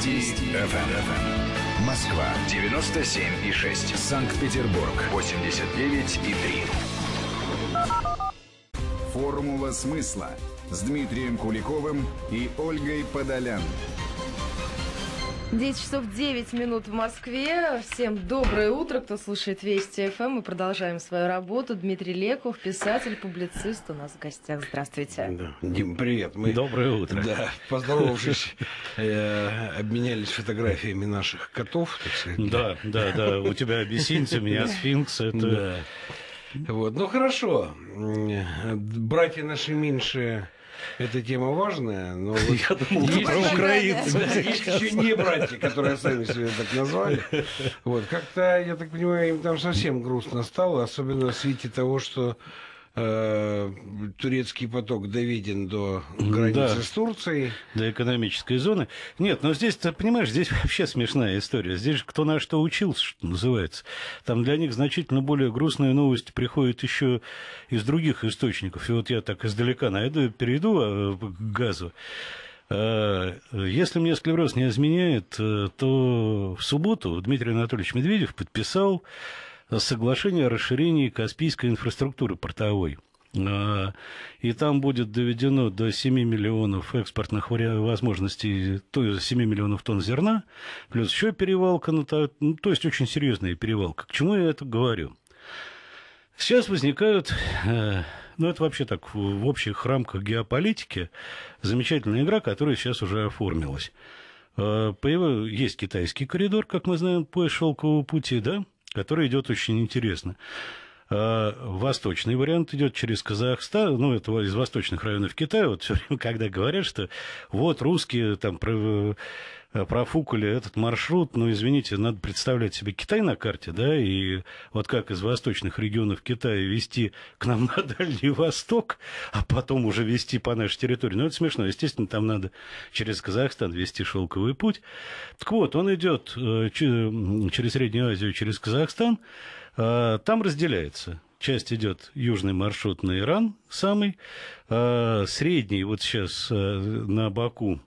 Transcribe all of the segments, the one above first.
Вести, Вести. ФМ. Москва 97 и 6. Санкт-Петербург 89 и 3. Формула смысла с Дмитрием Куликовым и Ольгой Подолян. 10 часов 9 минут в Москве. Всем доброе утро, кто слушает Вести ФМ. Эм. Мы продолжаем свою работу. Дмитрий Леков, писатель, публицист у нас в гостях. Здравствуйте. Да. Дим, привет. Мы, доброе утро. Да, поздоровавшись, э, обменялись фотографиями наших котов. Да, да, да. У тебя обесинцы, у меня сфинкс. Это... Да. Вот, ну хорошо. Братья наши меньшие эта тема важная, но вот про украинцев. Есть еще не братья, которые сами себя так назвали. Вот как-то, я так понимаю, им там совсем грустно стало, особенно в свете того, что э, турецкий поток доведен до границы да. с Турцией. До экономической зоны. Нет, но здесь, ты понимаешь, здесь вообще смешная история. Здесь же кто на что учился, что называется. Там для них значительно более грустная новость приходит еще из других источников. И вот я так издалека найду, перейду а, к газу. А, если мне склероз не изменяет, э, то в субботу Дмитрий Анатольевич Медведев подписал соглашение о расширении Каспийской инфраструктуры портовой. А, и там будет доведено до 7 миллионов экспортных возможностей, то есть 7 миллионов тонн зерна, плюс еще перевалка, ну, то есть очень серьезная перевалка. К чему я это говорю? Сейчас возникают, э, ну это вообще так в общих рамках геополитики, замечательная игра, которая сейчас уже оформилась. Э, есть китайский коридор, как мы знаем, по шелковому пути, да? который идет очень интересно. А, восточный вариант идет через Казахстан, ну, это из восточных районов Китая. Вот все время, когда говорят, что вот русские там э, профукали этот маршрут, ну, извините, надо представлять себе Китай на карте, да, и вот как из восточных регионов Китая вести к нам на Дальний Восток, а потом уже вести по нашей территории. Ну, это смешно. Естественно, там надо через Казахстан вести шелковый путь. Так вот, он идет э, через Среднюю Азию, через Казахстан. А, там разделяется. Часть идет южный маршрут на Иран, самый а, средний, вот сейчас а, на Баку,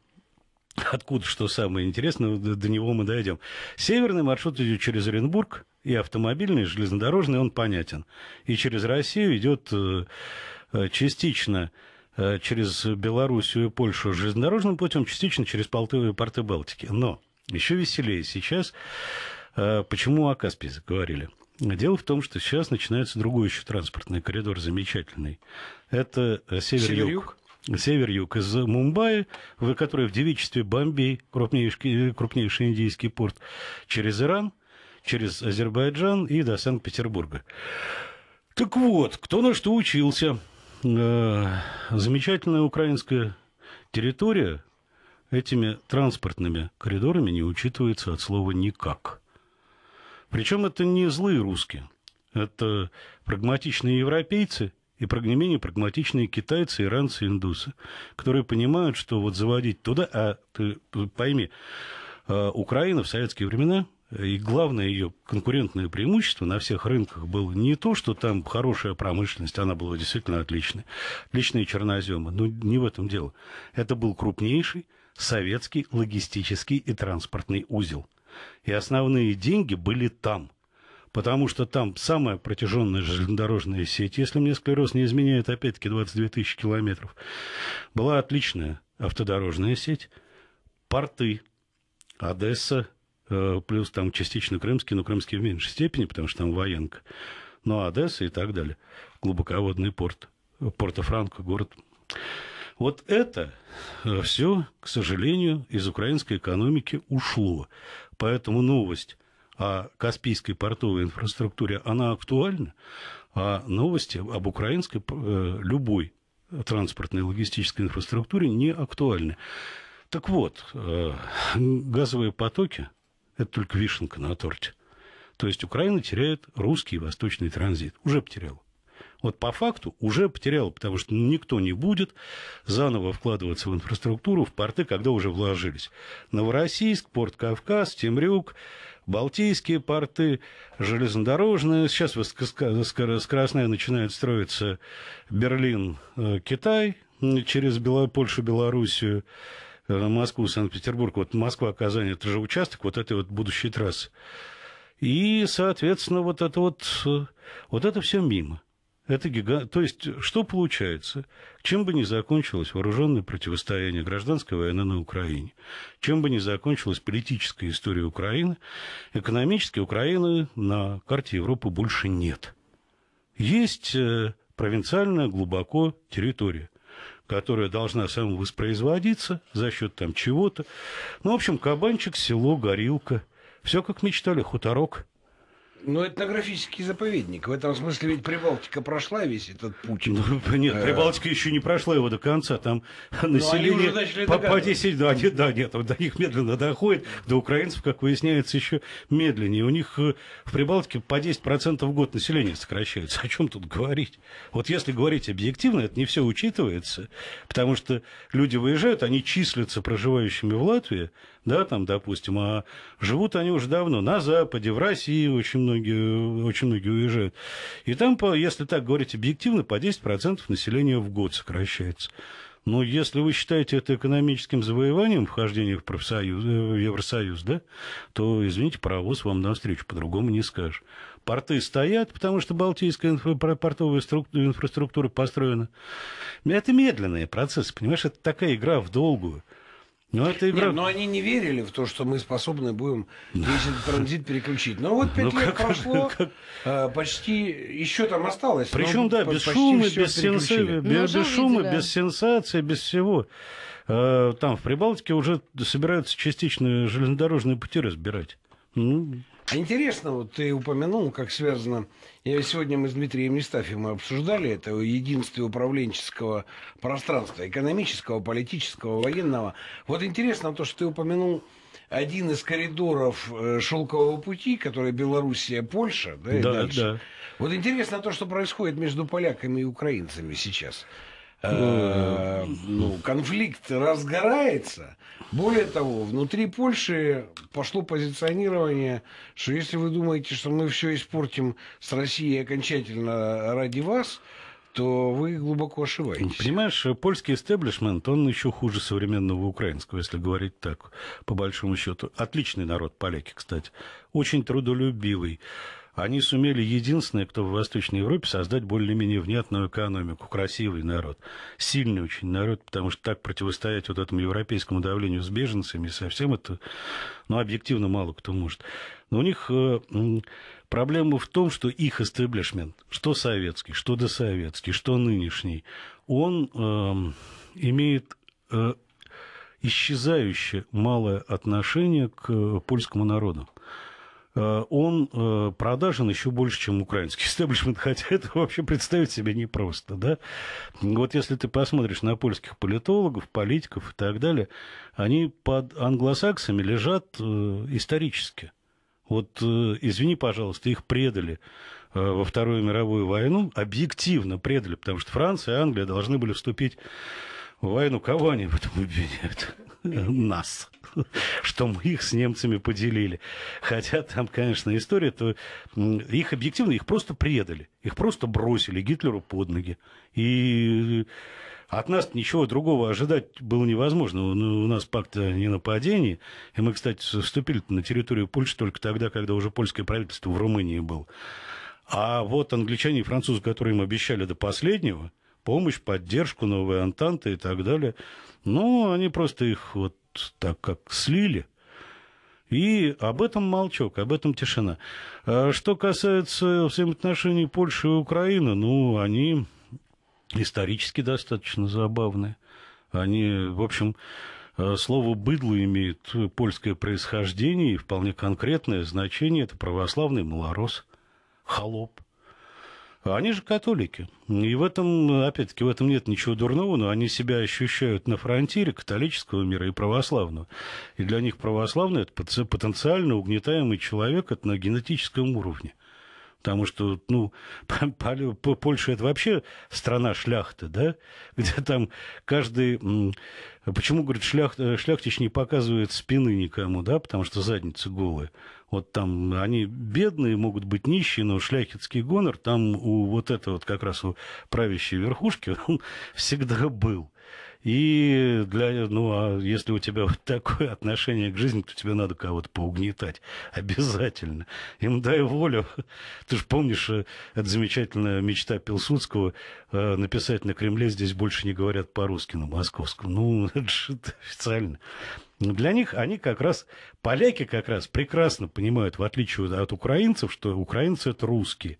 Откуда, что самое интересное, до него мы дойдем. Северный маршрут идет через Оренбург, и автомобильный, и железнодорожный, он понятен. И через Россию идет э, э, частично э, через Белоруссию и Польшу железнодорожным путем, частично через Полтаву и порты Балтики. Но еще веселее сейчас, почему о Каспии заговорили – Дело в том, что сейчас начинается другой еще транспортный коридор замечательный. Это север-юг. Север-юг из Мумбаи, в который в девичестве Бомбей, крупнейший, э, крупнейший индийский порт, через Иран, через Азербайджан и до Санкт-Петербурга. Так вот, кто на что учился? Э, замечательная украинская территория этими транспортными коридорами не учитывается от слова «никак». Причем это не злые русские, это прагматичные европейцы и не менее прагматичные китайцы, иранцы, индусы, которые понимают, что вот заводить туда, а ты пойми, а, Украина в советские времена и главное ее конкурентное преимущество на всех рынках было не то, что там хорошая промышленность, она была действительно отличной, отличные черноземы, но не в этом дело. Это был крупнейший советский логистический и транспортный узел – и основные деньги были там. Потому что там самая протяженная железнодорожная сеть, если мне склероз не изменяет, опять-таки 22 тысячи километров, была отличная автодорожная сеть, порты, Одесса, э, плюс там частично крымский, но крымский в меньшей степени, потому что там военка. Но ну, а Одесса и так далее. Глубоководный порт. Порто-Франко, город. Вот это э, все, к сожалению, из украинской экономики ушло. Поэтому новость о Каспийской портовой инфраструктуре, она актуальна, а новости об украинской э, любой транспортной логистической инфраструктуре не актуальны. Так вот, э, газовые потоки – это только вишенка на торте. То есть Украина теряет русский восточный транзит. Уже потеряла. Вот по факту уже потерял, потому что никто не будет заново вкладываться в инфраструктуру, в порты, когда уже вложились. Новороссийск, порт Кавказ, Темрюк, Балтийские порты, железнодорожные. Сейчас скоростная начинает строиться Берлин, э, Китай через Польшу, Белоруссию. Э, Москву, Санкт-Петербург, вот Москва, Казань, это же участок вот этой вот будущей трассы. И, соответственно, вот это вот, э, вот это все мимо. Это гигант. То есть, что получается? Чем бы ни закончилось вооруженное противостояние гражданской войны на Украине, чем бы ни закончилась политическая история Украины, экономически Украины на карте Европы больше нет. Есть э, провинциальная глубоко территория которая должна самовоспроизводиться за счет там чего-то. Ну, в общем, кабанчик, село, горилка. Все, как мечтали, хуторок. Ну, этнографический заповедник. В этом смысле ведь Прибалтика прошла весь этот путь. Ну, нет, э. Прибалтика еще не прошла его до конца. Там ну, население по, по 10... Да, нет, да, нет, до них медленно доходит. До украинцев, как выясняется, еще медленнее. У них э, в Прибалтике по 10% в год население сокращается. О чем тут говорить? Вот если говорить объективно, это не все учитывается. Потому что люди выезжают, они числятся проживающими в Латвии, да, там, допустим, а живут они уже давно на Западе, в России очень много многие, очень многие уезжают. И там, по, если так говорить объективно, по 10% населения в год сокращается. Но если вы считаете это экономическим завоеванием, вхождение в, профсоюз, э, в Евросоюз, да, то, извините, паровоз вам навстречу, по-другому не скажешь. Порты стоят, потому что Балтийская инфра- портовая инфраструктура построена. Это медленные процессы, понимаешь, это такая игра в долгую. Ну, это и Нет, правда. но они не верили в то, что мы способны будем весь этот транзит переключить. Но вот ну, пять ну, лет как, прошло, как... А, почти еще там осталось. Причем, да, ну, без шума, без, сенса... без, без шума, видели. без сенсации, без всего. А, там в Прибалтике уже собираются частично железнодорожные пути разбирать. Mm. Интересно, вот ты упомянул, как связано... Я сегодня мы с Дмитрием Нестафьевым обсуждали это о единстве управленческого пространства, экономического, политического, военного. Вот интересно то, что ты упомянул один из коридоров э, шелкового пути, который Белоруссия, Польша, да, да и дальше. Да. Вот интересно то, что происходит между поляками и украинцами сейчас. Эм, ну, конфликт разгорается. Более того, внутри Польши пошло позиционирование, что если вы думаете, что мы все испортим с Россией окончательно ради вас, то вы глубоко ошибаетесь. Понимаешь, польский истеблишмент, он еще хуже современного украинского, если говорить так, по большому счету. Отличный народ поляки, кстати. Очень трудолюбивый. Они сумели единственное, кто в Восточной Европе, создать более-менее внятную экономику, красивый народ, сильный очень народ, потому что так противостоять вот этому европейскому давлению с беженцами совсем это, ну, объективно мало кто может. Но у них э, проблема в том, что их истеблишмент, что советский, что досоветский, что нынешний, он э, имеет э, исчезающе малое отношение к э, польскому народу. Э, он э, продажен еще больше, чем украинский истеблишмент, хотя это вообще представить себе непросто, да. Вот если ты посмотришь на польских политологов, политиков и так далее, они под англосаксами лежат э, исторически. Вот, извини, пожалуйста, их предали во Вторую мировую войну, объективно предали, потому что Франция и Англия должны были вступить в войну. Кого они в этом обвиняют? Нас что мы их с немцами поделили. Хотя там, конечно, история, то их объективно, их просто предали, их просто бросили Гитлеру под ноги. И от нас ничего другого ожидать было невозможно. У ну, нас пакт о ненападении. И мы, кстати, вступили на территорию Польши только тогда, когда уже польское правительство в Румынии было. А вот англичане и французы, которые им обещали до последнего, помощь, поддержку, новые антанты и так далее, ну, они просто их вот так как слили. И об этом молчок, об этом тишина. А что касается взаимоотношений Польши и Украины, ну, они исторически достаточно забавные. Они, в общем, э, слово «быдло» имеет польское происхождение и вполне конкретное значение. Это православный малорос, холоп. Они же католики. И в этом, опять-таки, в этом нет ничего дурного, но они себя ощущают на фронтире католического мира и православного. И для них православный – это потенциально угнетаемый человек это на генетическом уровне потому что, ну, Польша это вообще страна шляхты, да, где там каждый... Почему, говорит, шлях, шляхтич не показывает спины никому, да, потому что задницы голые. Вот там они бедные, могут быть нищие, но шляхетский гонор там у вот этого вот как раз у правящей верхушки он всегда был. И для, ну, а если у тебя вот такое отношение к жизни, то тебе надо кого-то поугнетать. Обязательно. Им дай волю. Ты же помнишь, э, это замечательная мечта Пилсудского э, написать на Кремле здесь больше не говорят по-русски на московском. Ну, это же официально. Для них они как раз, поляки как раз прекрасно понимают, в отличие от украинцев, что украинцы это русские.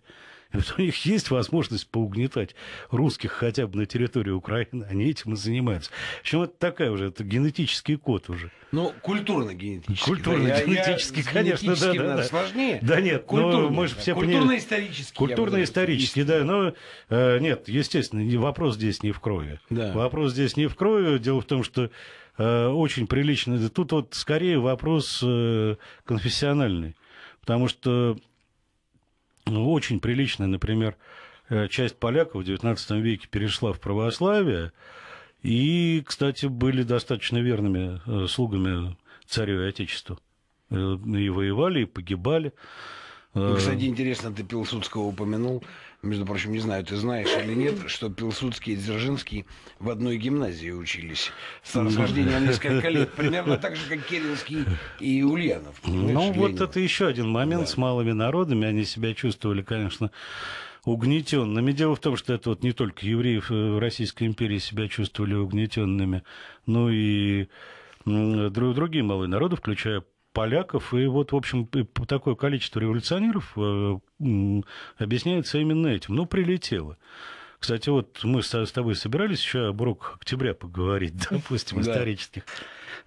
Ведь у них есть возможность поугнетать русских хотя бы на территории Украины. Они этим и занимаются. В общем, это такая уже, это генетический код уже. Ну, культурно-генетический. Культурно-генетический, да, конечно, да, да, да. сложнее. Да нет, ну, культурно, мы же все Культурно-исторический. Культурно-исторический, да. Но ну, э, нет, естественно, вопрос здесь не в крови. Да. Вопрос здесь не в крови. Дело в том, что э, очень прилично. Тут вот скорее вопрос э, конфессиональный. Потому что ну, очень приличная, например, э, часть поляков в XIX веке перешла в православие, и, кстати, были достаточно верными э, слугами царю и отечеству. Э, и воевали, и погибали. Ну, э. кстати, интересно, ты Пилсудского упомянул. Между прочим, не знаю, ты знаешь или нет, что Пилсудский и Дзержинский в одной гимназии учились. С расхождением несколько лет. Примерно так же, как Керенский и Ульянов. Ну, вот Ленин. это еще один момент да. с малыми народами. Они себя чувствовали, конечно, угнетенными. Дело в том, что это вот не только евреи э, в Российской империи себя чувствовали угнетенными, но и другие малые народы, включая поляков. И вот, в общем, такое количество революционеров э, объясняется именно этим. Ну, прилетело. Кстати, вот мы с тобой собирались еще об уроках октября поговорить, допустим, исторических.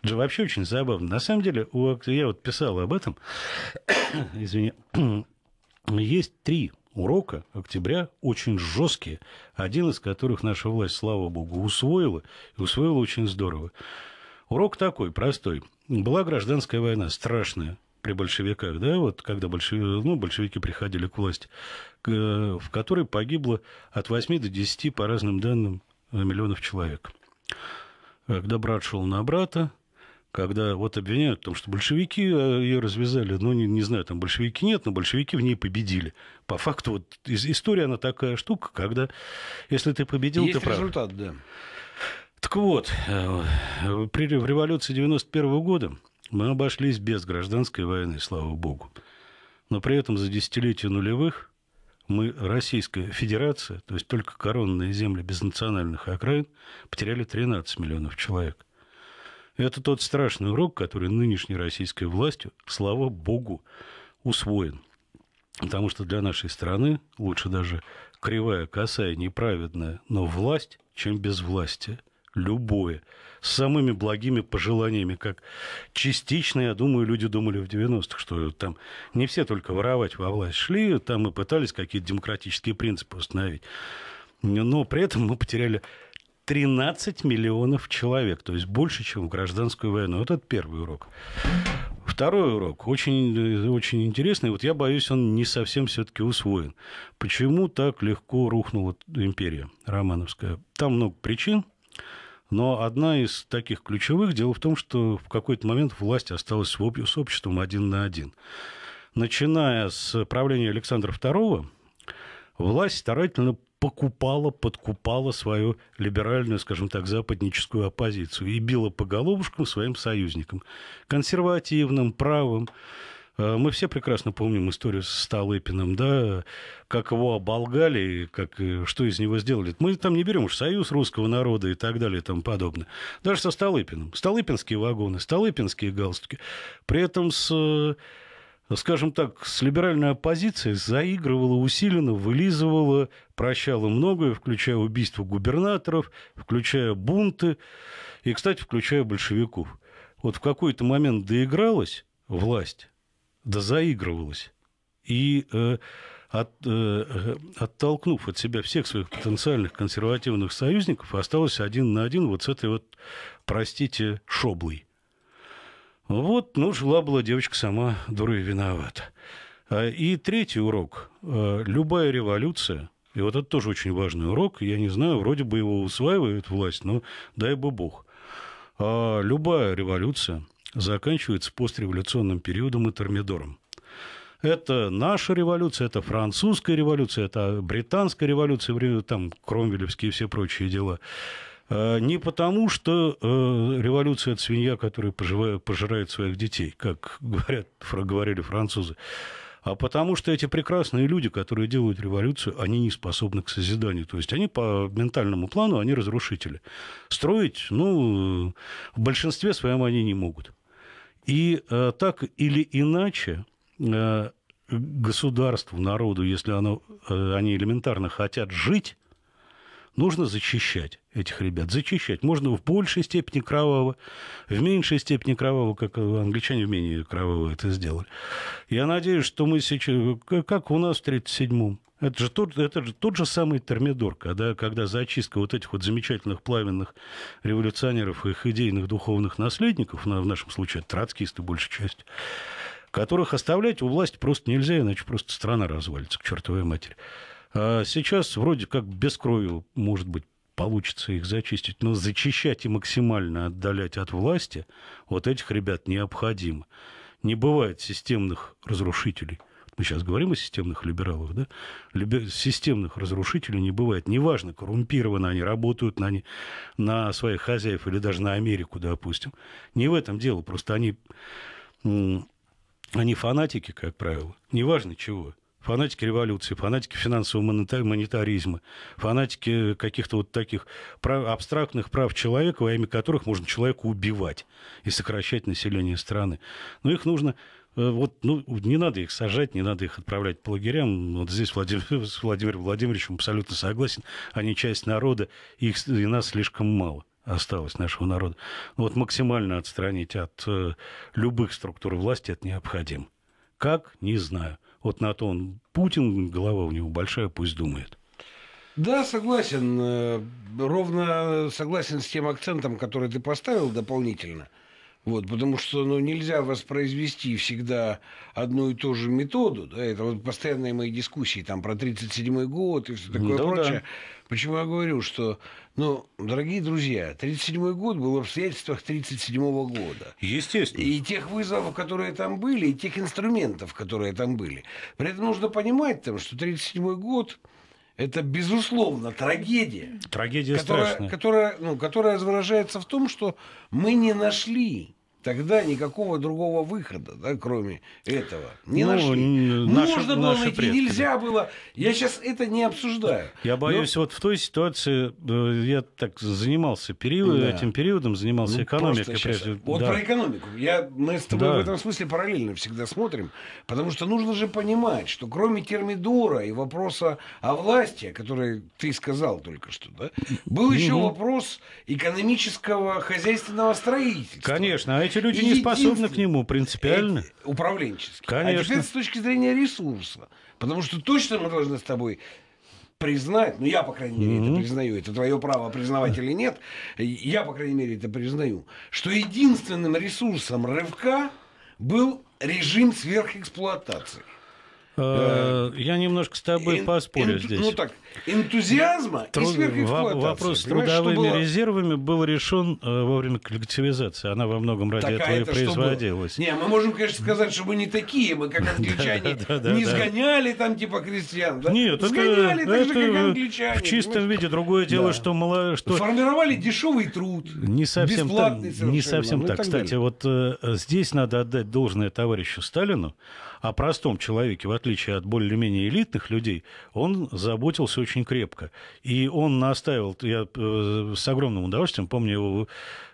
Это вообще очень забавно. На самом деле, я вот писал об этом, извини, есть три урока октября очень жесткие, один из которых наша власть, слава богу, усвоила, и усвоила очень здорово. Урок такой, простой. Была гражданская война, страшная при большевиках, да, вот когда большевики, ну, большевики приходили к власти, в которой погибло от 8 до 10, по разным данным, миллионов человек. Когда брат шел на брата, когда вот обвиняют в том, что большевики э, ее развязали, ну, не, не знаю, там большевики нет, но большевики в ней победили. По факту, вот история, она такая штука, когда если ты победил, Есть ты прав. результат, да. Так вот, э, при революции 91 года мы обошлись без гражданской войны, слава богу. Но при этом за десятилетие нулевых мы, Российская Федерация, то есть только коронные земли без национальных окраин, потеряли 13 миллионов человек. Это тот страшный урок, который нынешней российской властью, слава богу, усвоен. Потому что для нашей страны лучше даже кривая, косая, неправедная, но власть, чем безвластие любое, с самыми благими пожеланиями, как частично, я думаю, люди думали в 90-х, что там не все только воровать во власть шли, там и пытались какие-то демократические принципы установить. Но при этом мы потеряли 13 миллионов человек, то есть больше, чем в гражданскую войну. Вот это первый урок. Второй урок, очень, очень интересный, вот я боюсь, он не совсем все-таки усвоен. Почему так легко рухнула империя Романовская? Там много причин, но одна из таких ключевых, дело в том, что в какой-то момент власть осталась с обществом один на один. Начиная с правления Александра II, власть старательно покупала, подкупала свою либеральную, скажем так, западническую оппозицию и била по головушкам своим союзникам. Консервативным, правым, Э, мы все прекрасно помним историю с Столыпиным, да, как его оболгали, как, э, что из него сделали. Мы там не берем уж союз русского народа и так далее и тому подобное. Даже со Столыпиным. Столыпинские вагоны, Столыпинские галстуки. При этом с э, скажем так, с либеральной оппозицией заигрывала усиленно, вылизывала, прощала многое, включая убийство губернаторов, включая бунты и, кстати, включая большевиков. Вот в какой-то момент доигралась власть, да заигрывалась. И э, от, э, э, оттолкнув от себя всех своих потенциальных консервативных союзников, осталось один на один вот с этой вот, простите, шоблой. Вот, ну, жила была девочка сама, дура и виновата. А, и третий урок. Э, Любая революция, и вот это тоже очень важный урок, я не знаю, вроде бы его усваивает власть, но дай бы бог. А, Любая революция – заканчивается постреволюционным периодом и термидором. Это наша революция, это французская революция, это британская революция, время там кромвелевские и все прочие дела. А, не потому, что э, революция – это свинья, которая поживает, пожирает своих детей, как говорят, говорили французы, а потому что эти прекрасные люди, которые делают революцию, они не способны к созиданию. То есть они по ментальному плану, они разрушители. Строить, ну, в большинстве своем они не могут. И э, так или иначе э, государству, народу, если оно, э, они элементарно хотят жить, нужно зачищать этих ребят. Зачищать. Можно в большей степени кроваво, в меньшей степени кроваво, как англичане в менее кроваво это сделали. Я надеюсь, что мы сейчас... Как у нас в 1937-м? Это же тот, это же тот же самый Термидор, когда, когда зачистка вот этих вот замечательных пламенных революционеров и их идейных духовных наследников, ну, а в нашем случае троцкисты, большей частью, которых оставлять у власти просто нельзя, иначе просто страна развалится к чертовой матери. А сейчас вроде как без крови, может быть, получится их зачистить, но зачищать и максимально отдалять от власти вот этих ребят необходимо. Не бывает системных разрушителей мы сейчас говорим о системных либералах, да, Либе... системных разрушителей не бывает. Неважно, коррумпированы они, работают на, они, на своих хозяев или даже на Америку, допустим. Не в этом дело, просто они, они фанатики, как правило, неважно чего. Фанатики революции, фанатики финансового монетаризма, фанатики каких-то вот таких прав, абстрактных прав человека, во имя которых можно человека убивать и сокращать население страны. Но их нужно Э, вот, ну, не надо их сажать, не надо их отправлять по лагерям. Вот здесь Владимир, с Владимиром Владимировичем абсолютно согласен. Они часть народа, их, и нас слишком мало осталось нашего народа. Но ну, вот максимально отстранить от э, любых структур власти это необходимо. Как? Не знаю. Вот на то он Путин, голова у него большая, пусть думает. Да, согласен. Э, ровно согласен с тем акцентом, который ты поставил дополнительно – вот, потому что ну, нельзя воспроизвести всегда одну и ту же методу. Да, это вот постоянные мои дискуссии там, про 1937 год и все такое ну да, прочее. Да. Почему я говорю, что, ну, дорогие друзья, 1937 год был в обстоятельствах 1937 года. Естественно. И тех вызовов, которые там были, и тех инструментов, которые там были. При этом нужно понимать, там, что 1937 год это, безусловно, трагедия. Трагедия которая, страшная. Которая, ну, которая выражается в том, что мы не нашли Тогда никакого другого выхода, да, кроме этого, не ну, нашли. Наши, Можно было наши найти, предки. нельзя было. Я сейчас это не обсуждаю. Я боюсь, но... вот в той ситуации э, я так занимался периодом да. этим периодом, занимался ну, экономикой. Сейчас... Прежде. Вот да. про экономику. Я, мы с тобой да. в этом смысле параллельно всегда смотрим, потому что нужно же понимать, что кроме термидора и вопроса о власти, который ты сказал только что, да, был еще вопрос экономического хозяйственного строительства. Конечно, а эти люди не способны к нему принципиально. Э, управленчески. Конечно. А теперь с точки зрения ресурса. Потому что точно мы должны с тобой признать, ну я, по крайней мере, mm-hmm. это признаю, это твое право признавать или нет, я, по крайней мере, это признаю, что единственным ресурсом рывка был режим сверхэксплуатации. Э, я немножко с тобой поспорю здесь. Ну так, энтузиазма и сверхэксплуатации. Вопрос с трудовыми резервами был решен э, во время коллективизации. Она во многом ради а этого и производилась. Не, мы можем, конечно, сказать, что мы не такие. Мы, как англичане, не сгоняли там типа крестьян. Нет, сгоняли так же, как англичане. В чистом виде. Другое дело, что... Формировали дешевый труд. Не совсем так. Не совсем ну так. Кстати, вот э, здесь надо отдать должное товарищу Сталину о простом человеке, в отличие от более-менее элитных людей, он заботился очень крепко. И он настаивал, я э, с огромным удовольствием помню его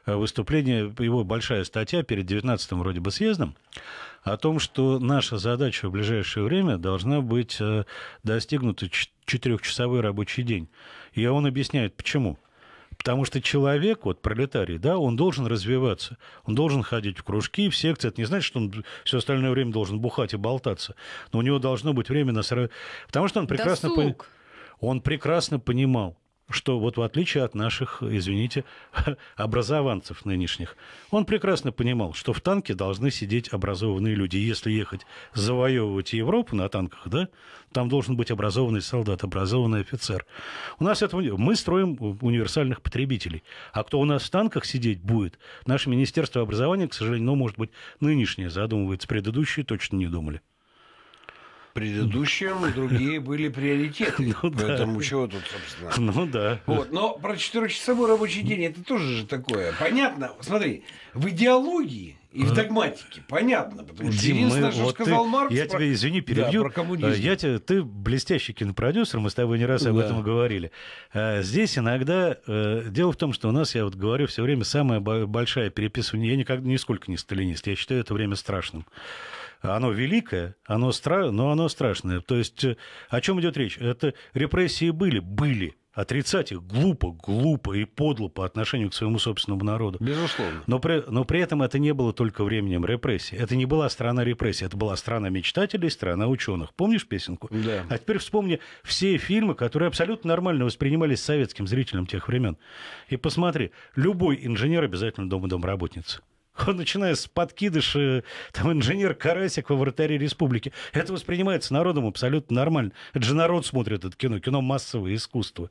э, выступление, его большая статья перед 19-м вроде бы съездом, о том, что наша задача в ближайшее время должна быть э, достигнута четырехчасовой рабочий день. И он объясняет, почему. Потому что человек, вот пролетарий, да, он должен развиваться, он должен ходить в кружки, в секции. Это не значит, что он все остальное время должен бухать и болтаться. Но у него должно быть время на... Потому что он прекрасно... Досуг. Пон... Он прекрасно понимал, что вот в отличие от наших, извините, образованцев нынешних, он прекрасно понимал, что в танке должны сидеть образованные люди. Если ехать завоевывать Европу на танках, да, там должен быть образованный солдат, образованный офицер. У нас этого Мы строим универсальных потребителей. А кто у нас в танках сидеть будет, наше Министерство образования, к сожалению, ну, может быть, нынешнее задумывается, предыдущие точно не думали предыдущем другие были приоритеты. Ну, Поэтому да. чего тут, собственно. Ну да. Вот. Но про четырехчасовой рабочий день это тоже же такое. Понятно. Смотри, в идеологии и в э, догматике, понятно, потому что Дим, мы, что вот сказал ты, Маркс... Я про... тебя, извини, перебью. Да, про коммунизм. Я тебе, ты блестящий кинопродюсер, мы с тобой не раз да. об этом говорили. А, здесь иногда... А, дело в том, что у нас, я вот говорю все время, самая большая переписывание... Я никогда нисколько не сталинист, я считаю это время страшным. Оно великое, оно стра... но оно страшное. То есть о чем идет речь? Это репрессии были, были Отрицать их глупо, глупо и подло по отношению к своему собственному народу. Безусловно. Но при, но при этом это не было только временем репрессий. Это не была страна репрессий, это была страна мечтателей, страна ученых. Помнишь песенку? Да. А теперь вспомни все фильмы, которые абсолютно нормально воспринимались советским зрителям тех времен. И посмотри, любой инженер обязательно дома домработница. начиная с подкидыша, э, там, инженер Карасик во вратаре республики. Это воспринимается народом абсолютно нормально. Это же народ смотрит это кино, кино массовое искусство.